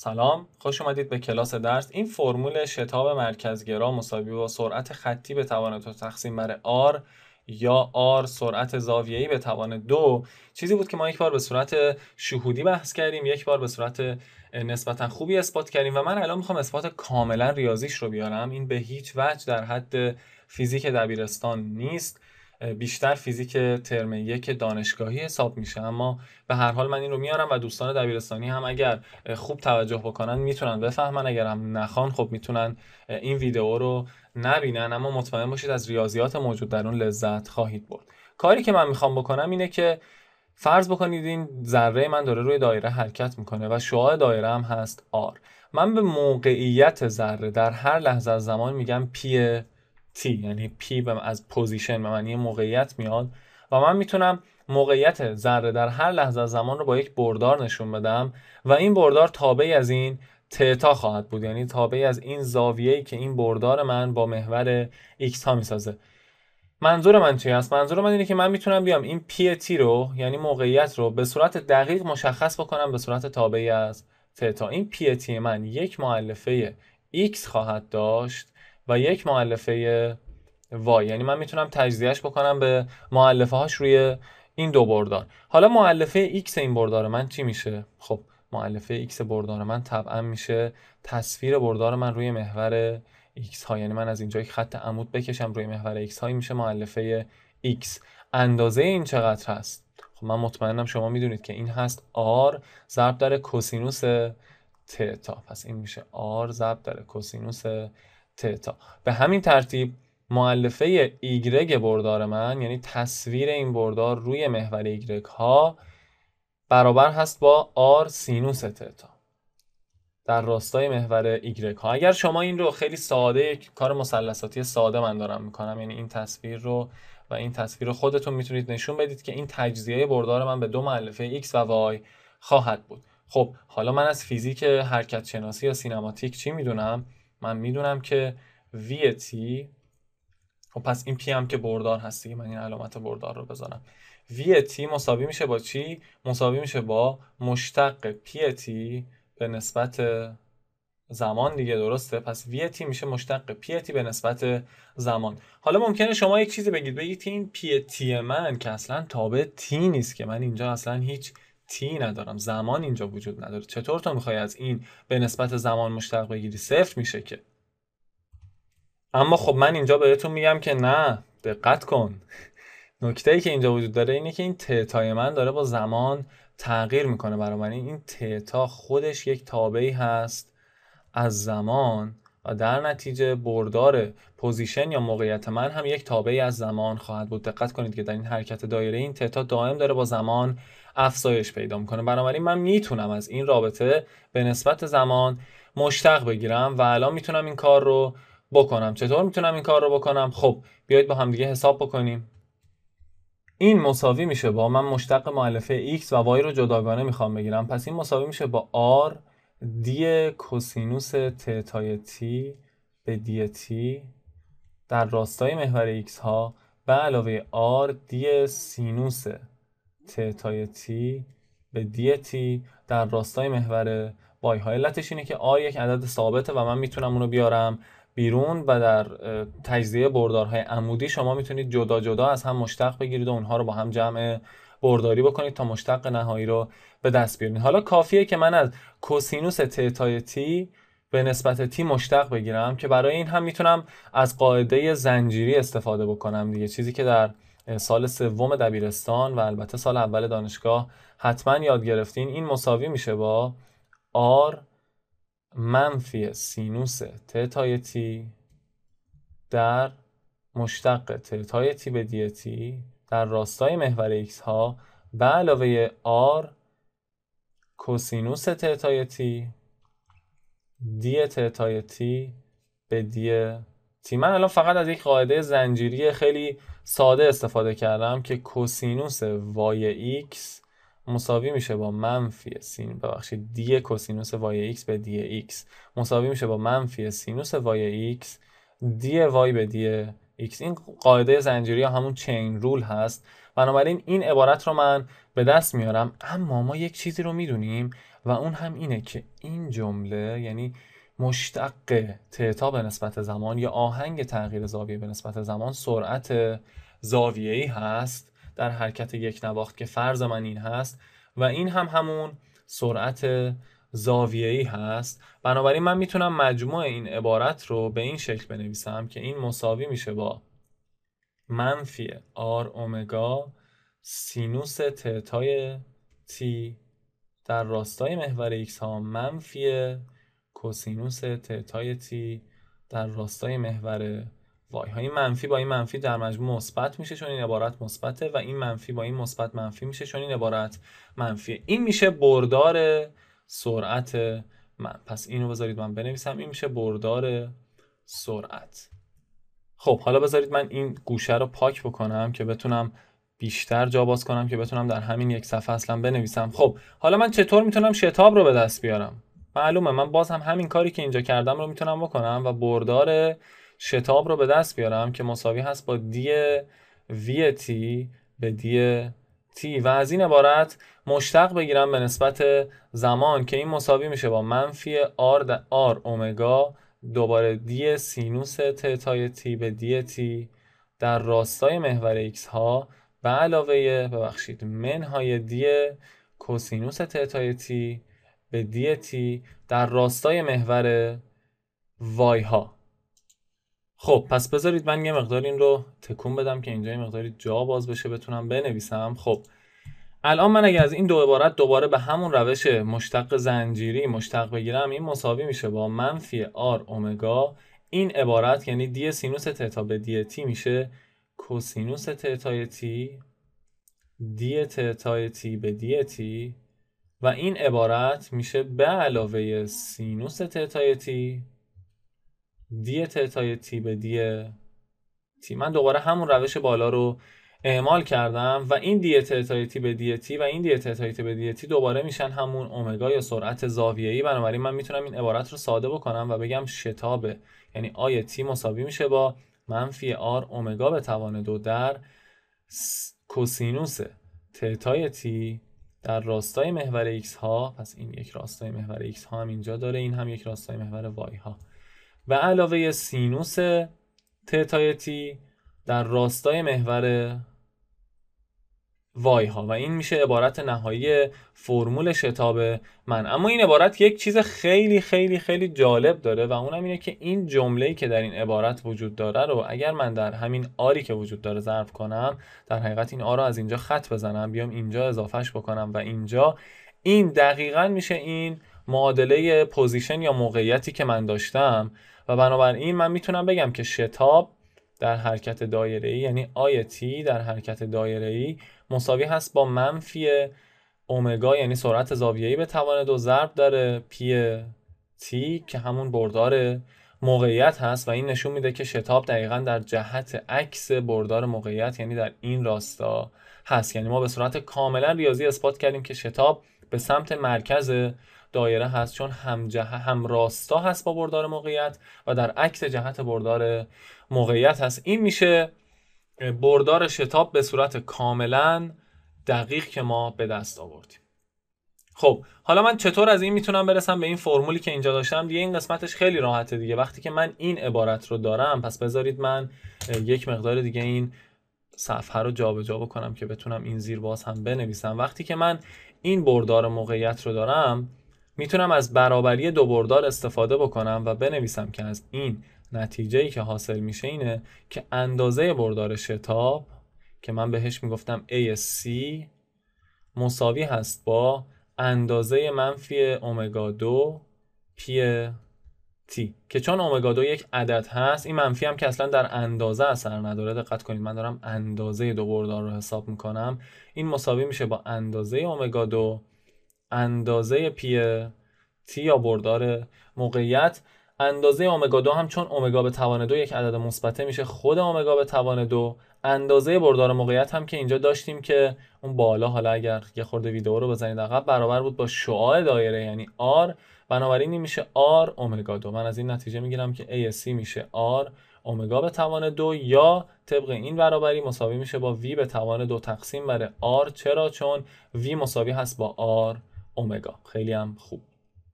سلام خوش اومدید به کلاس درس این فرمول شتاب مرکزگرا مساوی با سرعت خطی به توان دو تقسیم بر R یا R سرعت زاویه‌ای به توان دو چیزی بود که ما یک بار به صورت شهودی بحث کردیم یک بار به صورت نسبتا خوبی اثبات کردیم و من الان میخوام اثبات کاملا ریاضیش رو بیارم این به هیچ وجه در حد فیزیک دبیرستان نیست بیشتر فیزیک ترم یک دانشگاهی حساب میشه اما به هر حال من این رو میارم و دوستان دبیرستانی هم اگر خوب توجه بکنن میتونن بفهمن اگر هم نخوان خب میتونن این ویدیو رو نبینن اما مطمئن باشید از ریاضیات موجود در اون لذت خواهید برد کاری که من میخوام بکنم اینه که فرض بکنید این ذره من داره روی دایره حرکت میکنه و شعاع دایره هم هست R من به موقعیت ذره در هر لحظه از زمان میگم پی تی یعنی پی از پوزیشن به معنی موقعیت میاد و من میتونم موقعیت ذره در هر لحظه زمان رو با یک بردار نشون بدم و این بردار تابعی از این تتا خواهد بود یعنی تابعی از این زاویه‌ای که این بردار من با محور x ها میسازه منظور من چی هست منظور من اینه که من میتونم بیام این پی تی رو یعنی موقعیت رو به صورت دقیق مشخص بکنم به صورت تابعی از تتا این پی تی من یک معلفه x خواهد داشت و یک معلفه وای یعنی من میتونم تجزیهش بکنم به معلفه هاش روی این دو بردار حالا معلفه x این بردار من چی میشه خب معلفه x بردار من طبعا میشه تصویر بردار من روی محور x ها یعنی من از اینجا یک خط عمود بکشم روی محور x هایی میشه معلفه x اندازه این چقدر هست خب من مطمئنم شما میدونید که این هست r ضرب در کوسینوس تتا پس این میشه r ضرب در کوسینوس تتا به همین ترتیب معلفه ایگرگ بردار من یعنی تصویر این بردار روی محور ایگرگ ها برابر هست با آر سینوس تتا در راستای محور ایگرگ ها اگر شما این رو خیلی ساده کار مثلثاتی ساده من دارم میکنم یعنی این تصویر رو و این تصویر رو خودتون میتونید نشون بدید که این تجزیه بردار من به دو معلفه x و y خواهد بود خب حالا من از فیزیک حرکت شناسی یا سینماتیک چی میدونم من میدونم که تی خب پس این پی هم که بردار هست دیگه من این علامت بردار رو بذارم تی مساوی میشه با چی؟ مساوی میشه با مشتق تی به نسبت زمان دیگه درسته پس تی میشه مشتق تی به نسبت زمان حالا ممکنه شما یک چیزی بگید بگید این تی من که اصلا تابع تی نیست که من اینجا اصلا هیچ تی ندارم زمان اینجا وجود نداره چطور تو میخوای از این به نسبت زمان مشتق بگیری صفر میشه که اما خب من اینجا بهتون میگم که نه دقت کن نکته ای که اینجا وجود داره اینه که این تتای من داره با زمان تغییر میکنه برای من این تتا خودش یک تابعی هست از زمان و در نتیجه بردار پوزیشن یا موقعیت من هم یک تابعی از زمان خواهد بود دقت کنید که در این حرکت دایره این تعتا دائم داره با زمان افزایش پیدا میکنه بنابراین من میتونم از این رابطه به نسبت زمان مشتق بگیرم و الان میتونم این کار رو بکنم چطور میتونم این کار رو بکنم خب بیایید با همدیگه حساب بکنیم این مساوی میشه با من مشتق معلفه x و y رو جداگانه میخوام بگیرم پس این مساوی میشه با r دی کوسینوس تتای تی به دی تی در راستای محور ایکس ها به علاوه آر دی سینوس تتای تی به دی تی در راستای محور وای ها علتش اینه که آر یک عدد ثابته و من میتونم اونو بیارم بیرون و در تجزیه بردارهای عمودی شما میتونید جدا جدا از هم مشتق بگیرید و اونها رو با هم جمع برداری بکنید تا مشتق نهایی رو به دست بیارید حالا کافیه که من از کوسینوس تتای تی به نسبت تی مشتق بگیرم که برای این هم میتونم از قاعده زنجیری استفاده بکنم دیگه چیزی که در سال سوم دبیرستان و البته سال اول دانشگاه حتما یاد گرفتین این مساوی میشه با آر منفی سینوس تتای تی در مشتق تتای تی به دیتی در راستای محور x ها به علاوه r کوسینوس تتای تی دی تتای تی به دی تی من الان فقط از یک قاعده زنجیری خیلی ساده استفاده کردم که کوسینوس وای x مساوی میشه با منفی سین ببخشید دی کوسینوس وای ایکس به دی x مساوی میشه با منفی سینوس وای ایکس دی وای به دی این قاعده زنجیری یا همون چین رول هست بنابراین این عبارت رو من به دست میارم اما ما یک چیزی رو میدونیم و اون هم اینه که این جمله یعنی مشتق تعتا به نسبت زمان یا آهنگ تغییر زاویه به نسبت زمان سرعت زاویه ای هست در حرکت یک نواخت که فرض من این هست و این هم همون سرعت زاویه‌ای هست بنابراین من میتونم مجموع این عبارت رو به این شکل بنویسم که این مساوی میشه با منفی آر اومگا سینوس تتای تی در راستای محور x ها منفی کوسینوس تتای تی در راستای محور وای منفی با این منفی در مجموع مثبت میشه چون این عبارت مثبته و این منفی با این مثبت منفی میشه چون این عبارت منفیه این میشه بردار سرعت من پس اینو بذارید من بنویسم این میشه بردار سرعت خب حالا بذارید من این گوشه رو پاک بکنم که بتونم بیشتر جا باز کنم که بتونم در همین یک صفحه اصلا بنویسم خب حالا من چطور میتونم شتاب رو به دست بیارم معلومه من باز هم همین کاری که اینجا کردم رو میتونم بکنم و بردار شتاب رو به دست بیارم که مساوی هست با دی وی تی به دی و از این عبارت مشتق بگیرم به نسبت زمان که این مساوی میشه با منفی آر, در آر اومگا دوباره دی سینوس تتای تی به دی تی در راستای محور ایکس ها به علاوه ببخشید منهای دی کوسینوس تتای تی به دی تی در راستای محور وای ها خب پس بذارید من یه مقدار این رو تکون بدم که اینجا یه مقداری جا باز بشه بتونم بنویسم خب الان من اگه از این دو عبارت دوباره به همون روش مشتق زنجیری مشتق بگیرم این مساوی میشه با منفی آر اومگا این عبارت یعنی دی سینوس تتا به دی تی میشه کوسینوس تتای تی دی تتای تی به دی تی و این عبارت میشه به علاوه سینوس تتای تی دی تتای تی به دی تی من دوباره همون روش بالا رو اعمال کردم و این دی تتای تی به دی تی و این دی تتای تی به دی تی دوباره میشن همون اومگا یا سرعت ای بنابراین من میتونم این عبارت رو ساده بکنم و بگم شتاب یعنی آی تی مساوی میشه با منفی آر اومگا به توان دو در کوسینوس تتای تی در راستای محور ایکس ها پس این یک راستای محور ایکس ها هم اینجا داره این هم یک راستای محور وای ها و علاوه سینوس تتای تی در راستای محور وای ها و این میشه عبارت نهایی فرمول شتاب من اما این عبارت یک چیز خیلی خیلی خیلی جالب داره و اونم اینه که این ای که در این عبارت وجود داره رو اگر من در همین آری که وجود داره ظرف کنم در حقیقت این آ رو از اینجا خط بزنم بیام اینجا اضافهش بکنم و اینجا این دقیقا میشه این معادله پوزیشن یا موقعیتی که من داشتم و بنابراین من میتونم بگم که شتاب در حرکت دایره ای یعنی آی تی در حرکت دایره ای مساوی هست با منفی اومگا یعنی سرعت زاویه‌ای به توان دو ضرب داره پی تی که همون بردار موقعیت هست و این نشون میده که شتاب دقیقا در جهت عکس بردار موقعیت یعنی در این راستا هست یعنی ما به صورت کاملا ریاضی اثبات کردیم که شتاب به سمت مرکز دایره هست چون هم, جه هم راستا هست با بردار موقعیت و در عکس جهت بردار موقعیت هست این میشه بردار شتاب به صورت کاملا دقیق که ما به دست آوردیم خب حالا من چطور از این میتونم برسم به این فرمولی که اینجا داشتم دیگه این قسمتش خیلی راحته دیگه وقتی که من این عبارت رو دارم پس بذارید من یک مقدار دیگه این صفحه رو جابجا جا بکنم که بتونم این زیر باز هم بنویسم وقتی که من این بردار موقعیت رو دارم میتونم از برابری دو بردار استفاده بکنم و بنویسم که از این نتیجه ای که حاصل میشه اینه که اندازه بردار شتاب که من بهش میگفتم ASC مساوی هست با اندازه منفی اومگا دو پی تی که چون اومگا دو یک عدد هست این منفی هم که اصلا در اندازه اثر نداره دقت کنید من دارم اندازه دو بردار رو حساب میکنم این مساوی میشه با اندازه اومگا دو اندازه پی تی یا بردار موقعیت اندازه اومگا دو هم چون اومگا به توان دو یک عدد مثبته میشه خود اومگا به توان دو اندازه بردار موقعیت هم که اینجا داشتیم که اون بالا حالا اگر یه خورده ویدیو رو بزنید عقب برابر بود با شعاع دایره یعنی R بنابراین این میشه R اومگا دو من از این نتیجه میگیرم که ac میشه R اومگا به توان دو یا طبق این برابری مساوی میشه با V به توان دو تقسیم بر R چرا چون V مساوی هست با R اومگا خیلی هم خوب